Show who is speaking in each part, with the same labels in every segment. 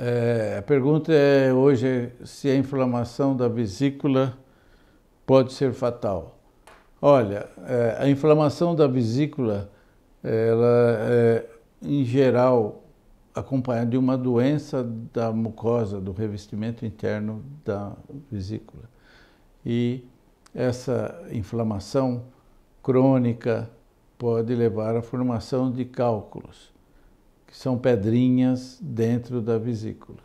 Speaker 1: É, a pergunta é hoje se a inflamação da vesícula pode ser fatal. Olha, é, a inflamação da vesícula, ela é, em geral, acompanhada de uma doença da mucosa, do revestimento interno da vesícula. E essa inflamação crônica pode levar à formação de cálculos que são pedrinhas dentro da vesícula.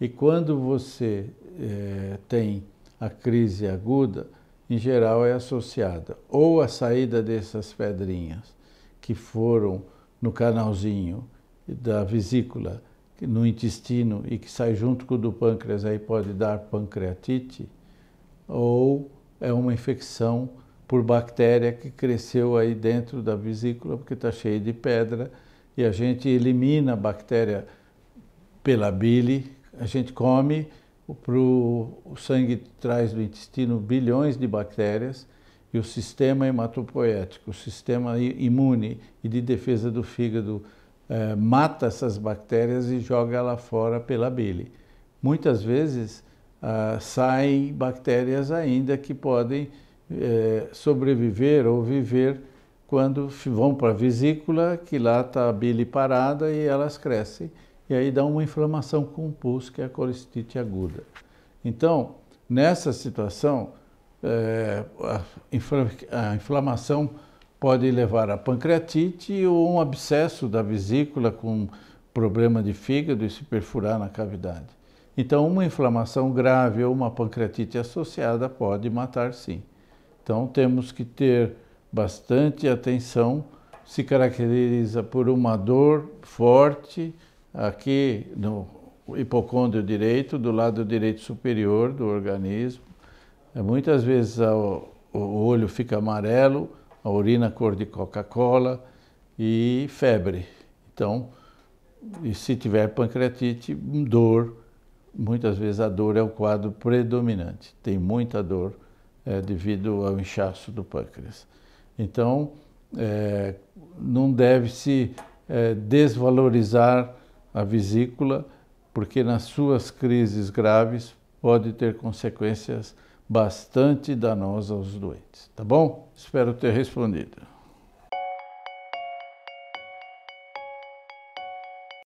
Speaker 1: E quando você eh, tem a crise aguda, em geral é associada ou à saída dessas pedrinhas que foram no canalzinho da vesícula, no intestino e que sai junto com o do pâncreas, aí pode dar pancreatite, ou é uma infecção por bactéria que cresceu aí dentro da vesícula porque está cheia de pedra e a gente elimina a bactéria pela bile, a gente come, pro, o sangue traz do intestino bilhões de bactérias e o sistema hematopoético, o sistema imune e de defesa do fígado eh, mata essas bactérias e joga lá fora pela bile. Muitas vezes ah, saem bactérias ainda que podem eh, sobreviver ou viver quando vão para a vesícula, que lá está a bile parada e elas crescem. E aí dá uma inflamação com o pulso, que é a colestite aguda. Então, nessa situação, é, a inflamação pode levar a pancreatite ou um abscesso da vesícula com problema de fígado e se perfurar na cavidade. Então, uma inflamação grave ou uma pancreatite associada pode matar sim. Então, temos que ter bastante atenção, se caracteriza por uma dor forte aqui no hipocôndrio direito, do lado direito superior do organismo. É, muitas vezes o olho fica amarelo, a urina cor de Coca-Cola e febre. Então, se tiver pancreatite, dor. Muitas vezes a dor é o quadro predominante. Tem muita dor é, devido ao inchaço do pâncreas. Então, é, não deve-se é, desvalorizar a vesícula, porque nas suas crises graves pode ter consequências bastante danosas aos doentes. Tá bom? Espero ter respondido.